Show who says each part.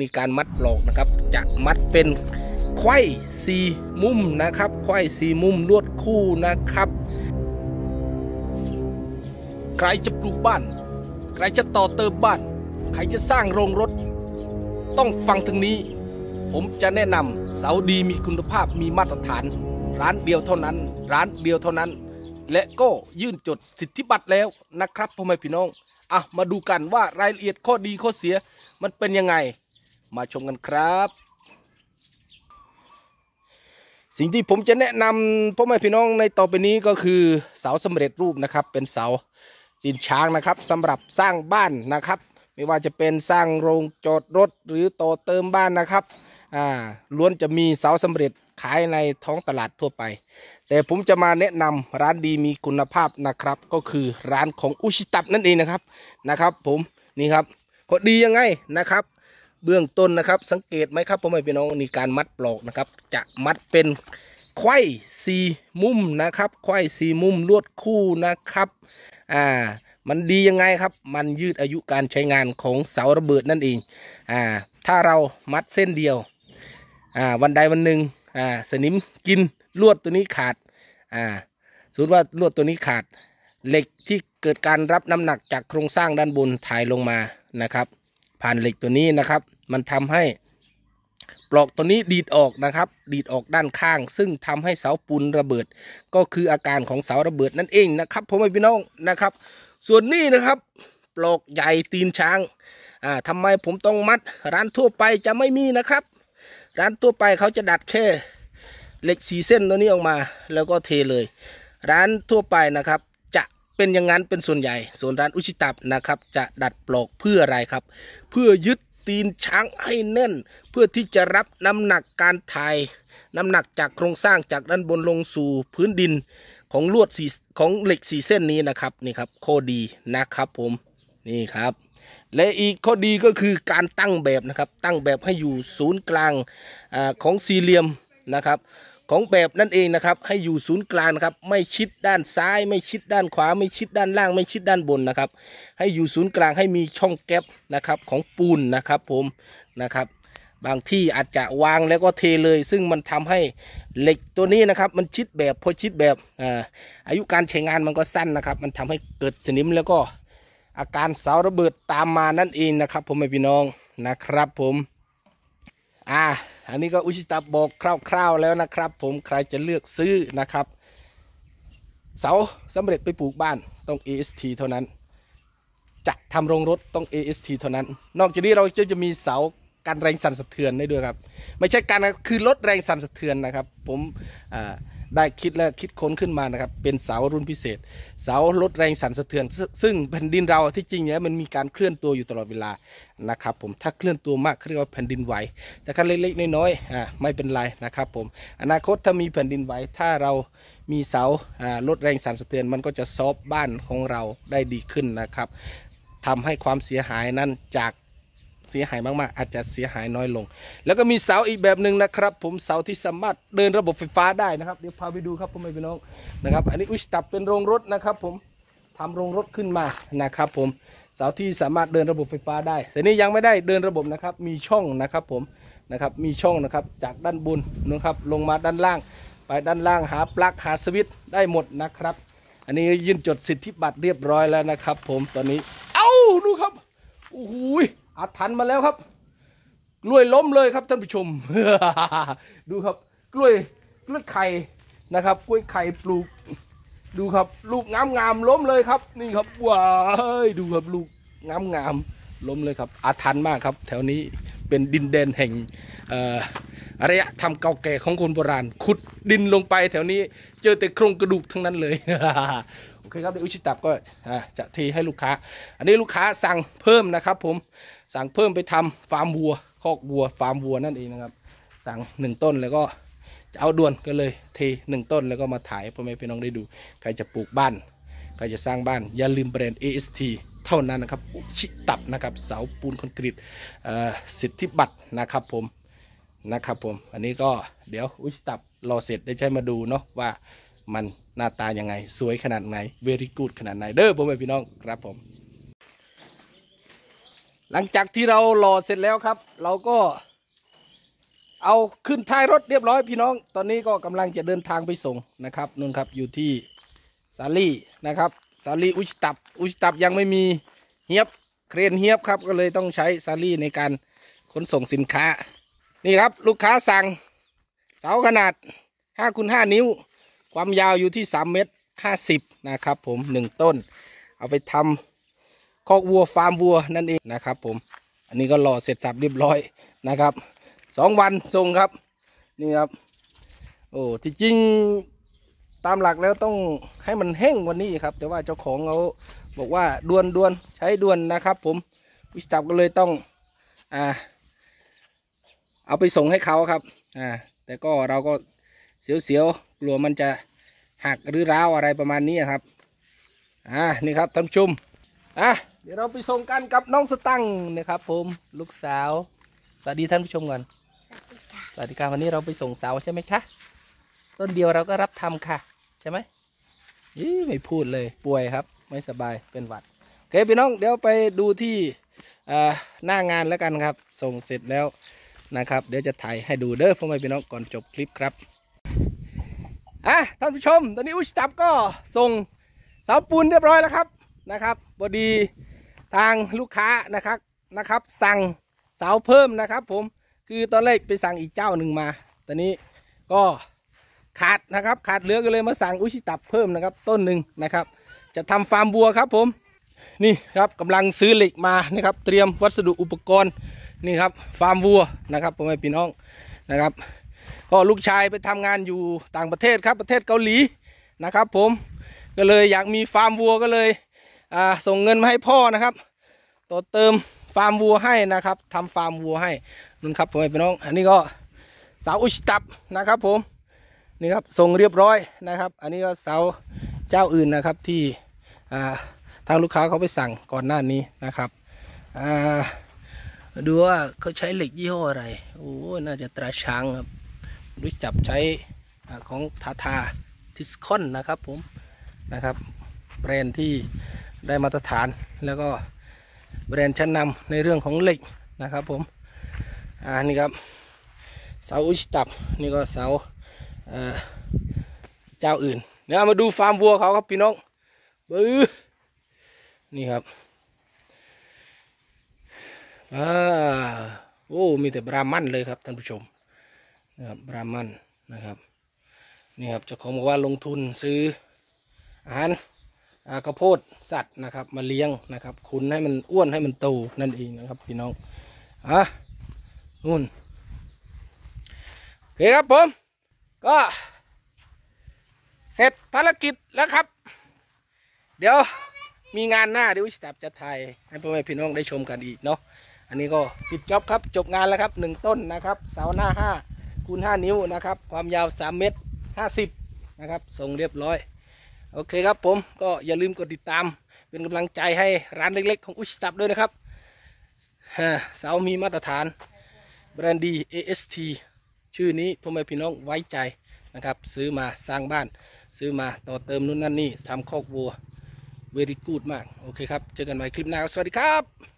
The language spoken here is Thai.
Speaker 1: มีการมัดหลอกนะครับจะมัดเป็นไข่สี่มุมนะครับไข่สี่มุมลวดคู่นะครับ ใครจะปลูกบ้าน ใครจะต่อเติมบ้าน ใคร จะสร้างโรงรถ ต้องฟังทางนี้ ผมจะแนะนำเสาดีมีคุณภาพมีมาตรฐาน ร้านเดียวเท่านั้น ร้านเดียวเท่านั้น และก็ยื่นจดสิทธิบัตรแล้วนะครับพ่อแม่พี่น้อง อ่ะ มาดูกันว่ารายละเอียดข้อดีข้อเสียมันเป็นยังไงมาชมกันครับ สิ่งที่ผมจะแนะนำพ่อแม่พี่น้องในต่อไปนี้ก็คือเสาสำเร็จรูปนะครับ เป็นเสาดินช้างนะครับสำหรับสร้างบ้านนะครับ ไม่ว่าจะเป็นสร้างโรงจอดรถหรือต่อเติมบ้านนะครับอ่าล้วนจะมีเสาสำเร็จขายในท้องตลาดทั่วไป แต่ผมจะมาแนะนำร้านดีมีคุณภาพนะครับ ก็คือร้านของอุชิตับนั่นเองนะครับนะครับ ผมนี่ครับก็ดียังไงนะครับเบื้องต้นนะครับสังเกตไหมครับพ่อแม่พี่น้องนี่การมัดปลอกนะครับ จะมัดเป็นไขว้สี่มุมนะครับไขว้สี่มุมลวดคู่นะครับอ่ามันดียังไงครับมันยืดอายุการใช้งานของเสาระเบิดนั่นเองอ่าถ้าเรามัดเส้นเดียวอ่าวันใดวันหนึ่งอ่าสนิมกินลวดตัวนี้ขาดอ่าสมมติว่าลวดตัวนี้ขาด เหล็กที่เกิดการรับน้ำหนักจากโครงสร้างด้านบนถ่ายลงมานะครับผ่านเหล็กตัวนี้นะครับ มันทำให้ปลอกตัวนี้ดีดออกนะครับ ดีดออกด้านข้าง ซึ่งทำให้เสาปูนระเบิด ก็คืออาการของเสาระเบิดนั่นเองนะครับผมพี่น้องนะครับ ส่วนนี้นะครับ ปลอกใหญ่ตีนช้าง อ่าทำไมผมต้องมัด ร้านทั่วไปจะไม่มีนะครับ ร้านทั่วไปเขาจะดัดแค่เหล็กสีเส้นตัวนี้ออกมา แล้วก็เทเลย ร้านทั่วไปนะครับเป็นอย่างนั้นเป็นส่วนใหญ่ส่วนร้านอุชิตับนะครับจะดัดปลอกเพื่ออะไรครับ เพื่อยึดตีนช้างให้แน่น เพื่อที่จะรับน้ำหนักการถ่ายน้ำหนักจากโครงสร้างจากด้านบนลงสู่พื้นดินของลวดสีของเหล็กสีเส้นนี้นะครับนี่ครับข้อดีนะครับผมนี่ครับ และอีกข้อดีก็คือการตั้งแบบนะครับตั้งแบบให้อยู่ศูนย์กลางอของสี่เหลี่ยมนะครับของแบบนั่นเองนะครับให้อยู่ศูนย์กลางนะครับ ไม่ชิดด้านซ้าย ไม่ชิดด้านขวา ไม่ชิดด้านล่างไม่ชิดด้านบนนะครับ ให้อยู่ศูนย์กลางให้มีช่องแก๊บนะครับของปูนนะครับ ผมนะครับ บางที่อาจจะวางแล้วก็เทเลย ซึ่งมันทำให้เหล็กตัวนี้นะครับมันชิดแบบพอชิดแบบอายุการใช้งานมันก็สั้นนะครับ มันทำให้เกิดสนิมแล้วก็อาการเสาระเบิดตามมานั่นเองนะครับผมพี่น้องนะครับผมอ่าอันนี้ก็อุชิตาบอกคร่าวๆแล้วนะครับผมใครจะเลือกซื้อนะครับ เสาสำเร็จไปปลูกบ้านต้อง AST เท่านั้น จะทำโรงรถต้อง AST เท่านั้น นอกจากนี้เราจะจะมีเสากันแรงสั่นสะเทือนได้ด้วยครับ ไม่ใช่การคือลดแรงสั่นสะเทือนนะครับ ผมอ่าได้คิดและคิดค้นขึ้นมานะครับเป็น เสารุ่นพิเศษเสาลดแรงสั่นสะเทือน ซึ่งแผ่นดินเราที่จริงเนี่ยมันมีการเคลื่อนตัวอยู่ตลอดเวลานะครับ ผมถ้าเคลื่อนตัวมากเรียกว่าแผ่นดินไหวแต่คันเล็กๆ น้อยๆอ่าไม่เป็นไรนะครับผมอนาคตถ้ามีแผ่นดินไหวถ้าเรามีเสาาลดแรงสั่นสะเทือนมันก็จะซอฟบ้านของเราได้ดีขึ้นนะครับทำให้ความเสียหายนั้นจากเสียหายมากๆ อาจจะเสียหายน้อยลง แล้วก็มีเสาอีกแบบหนึ่งนะครับผมเสาที่สามารถเดินระบบไฟฟ้าได้นะครับเดี๋ยวพาไปดูครับพ่อแม่พี่น้องนะครับอันนี้อุ้ยตับเป็นโรงรถนะครับผมทำโรงรถขึ้นมานะครับผมเสาที่สามารถเดินระบบไฟฟ้าได้ แต่นี่ยังไม่ได้เดินระบบนะครับ มีช่องนะครับผมนะครับมีช่องนะครับ จากด้านบนนะครับ ลงมาด้านล่าง ไปด้านล่างหาปลั๊กหาสวิตช์ได้หมดนะครับอันนี้ยื่นจดสิทธิบัตรเรียบร้อยแล้วนะครับ ผมตอนนี้ เอ้าดูครับโอ้ยอถรรันมาแล้วครับ กล้วยล้มเลยครับท่านผู้ชมดูครับ กล้วยกล้วยไข่นะครับ กล้วยไข่ปลูก ดูครับลูกงามงามล้มเลยครับ นี่ครับว้ายดูครับลูกงามงามล้มเลยครับ อารันมากครับแถวนี้เป็นดินแดนแห่งอารยธรรมเก่าแก่ของคนโบราณ ขุดดินลงไปแถวนี้ เจอแต่โครงกระดูกทั้งนั้นเลยอเคครับในอุชิตับก็จะเทให้ลูกค้า อันนี้ลูกค้าสั่งเพิ่มนะครับผมสั่งเพิ่มไปทำฟาร์มวัวคอกวัวฟาร์มวัวนั่นเองนะครับสั่งหนึ่งต้นแล้วก็จะเอาด่วนก็เลย เทหนึ่งต้นแล้วก็มาถ่ายพ่อแม่พี่น้องได้ดูใครจะปลูกบ้านใครจะสร้างบ้านอย่าลืมแบรนด์ AST เท่านั้นนะครับ อุชิตับนะครับเสาปูนคอนกรีตสิทธิบัตรนะครับผมนะครับผมอันนี้ก็เดี๋ยวอุชิตับรอเสร็จได้ใช้มาดูเนาะว่ามันหน้าตายังไงสวยขนาดไหนเวรีกูดขนาดไหนเด้อผมไปมพี่น้องครับ ผม หลังจากที่เราหล่อเสร็จแล้วครับ เราก็เอาขึ้นท้ายรถเรียบร้อยพี่น้อง ตอนนี้ก็กำลังจะเดินทางไปส่ง นะครับนู่นครับอยู่ที่ซาลีนะครับซาลีอุชตับอุชตับยังไม่มีเฮียบเครนเฮียบครับ ก็เลยต้องใช้ซาลีในการขนส่งสินค้านี่ครับลูกค้าสั่งเสาขนาด5คูณานิ้วความยาวอยู่ที่3เมตร50นะครับผม1ต้น เอาไปทำคอกวัวฟาร์มวัวนั่นเองนะครับ ผม อันนี้ก็หล่อเสร็จสับเรียบร้อยนะครับ2วันทรงครับนี่ครับโอ้ที่จริงตามหลักแล้วต้องให้มันแห้งวันนี้ครับ แต่ว่าเจ้าของเขาบอกว่าด่วนด่วนใช้ด่วนนะครับ ผมวิสตับก็เลยต้องอ่าเอาไปส่งให้เขาครับอ่าแต่ก็เราก็เสียวกลัวมันจะหักหรือร้าวอะไรประมาณนี้ครับ อ่านี่ครับท่านชุมอ่ะเดี๋ยวเราไปส่งกันกับน้องสตังนะครับผมลูกสาว สวัสดีท่านผู้ชมก่อนสวัสดีค่ะวันนี้เราไปส่งสาวใช่ไหมคะต้นเดียวเราก็รับทำค่ะ ใช่ไหมยี่ไม่พูดเลยป่วยครับ ไม่สบายเป็นหวัดโอเคพี่น้องเดี๋ยวไปดูที่หน้างานแล้วกันครับ ส่งเสร็จแล้วนะครับ เดี๋ยวจะถ่ายให้ดูเด้อพ่อแม่พี่น้องก่อนจบคลิปครับ่ะท่านผู้ชม ตอนนี้อุชจับก็ส่งเสาปูนเรียบร้อยแล้วครับนะครับบอดีทางลูกค้านะครับนะครับสั่งเสาเพิ่มนะครับผมคือตอนแรกไปสั่งอีกเจ้าหนึ่งมา ตอนนี้ก็ขาดนะครับขาดเหลือก็เลยมาสั่งอุชิตับเพิ่มนะครับต้นหนึ่งนะครับ จะทำฟาร์มบัวครับผมนี่ครับกำลังซื้อเหล็กมานะครับเตรียมวัสดุอุปกรณ์นี่ครับฟาร์มวัวนะครับผมอปมพี่น้องนะครับก็ลูกชายไปทำงานอยู่ต่างประเทศครับ ประเทศเกาหลีนะครับ ผมก็เลยอยากมีฟาร์มวัว ก็เลยส่งเงินมาให้พ่อนะครับต่อเติมฟาร์มวัวให้นะครับ ทำฟาร์มวัวให้นั่นครับผมพี่น้อง อันนี้ก็สาวอุชตับนะครับ ผมนี่ครับส่งเรียบร้อยนะครับ อันนี้ก็เสาเจ้าอื่นนะครับที่ทางลูกค้าเขาไปสั่งก่อนหน้านี้นะครับดูว่าเขาใช้เหล็กยี่ห้ออะไรโอ้น่าจะตราช้างครับหรือจับใช้ของทาทาทิสคอนนะครับผมนะครับแบรนด์ที่ได้มาตรฐาน แล้วก็แบรนด์ชั้นนำในเรื่องของเหล็กนะครับผม อ่านี่ครับเสาอุชตับนี่ก็เสาเจ้าอื่นเดี๋ยวมาดูฟาร์มวัวเขาครับพี่น้องบื้อนี่ครับอ่าโอ้มีแต่บรามันเลยครับท่านผู้ชมนะครับรามันนะครับ นี่ครับเจ้าของบอกว่าลงทุนซื้อ อาหารอกระโพดสัตว์นะครับมาเลี้ยงนะครับ คุณให้มันอ้วนให้มันโตนั่นเองนะครับ พี่น้อง อ่ะนู่นโอเคครับผม ก็ เสร็จภารกิจแล้วครับ เดี๋ยวมีงานหน้าเดี๋ยววิสตับจะถ่าย ให้พ่อแม่พี่น้องได้ชมกันอีกเนาะอันนี้ก็ปิดจ็อบครับจบงานแล้วครับหนึ่งต้นนะครับเสาหน้าห้าคูณ5นิ้วนะครับ ความยาว 3 เมตร 50 นะครับ ส่งเรียบร้อย โอเคครับผมก็อย่าลืมกดติดตามเป็นกำลังใจให้ร้านเล็กๆ ของอุชตับด้วยนะครับเสามีมาตรฐานแบรนด์ดี AST ชื่อนี้พ่อแม่พี่น้องไว้ใจนะครับ ซื้อมาสร้างบ้าน ซื้อมาต่อเติมนู่นนั่นนี่ทำคอกวัวเวรีกูดมาก โอเคครับ เจอกันใหม่คลิปหน้าสวัสดีครับ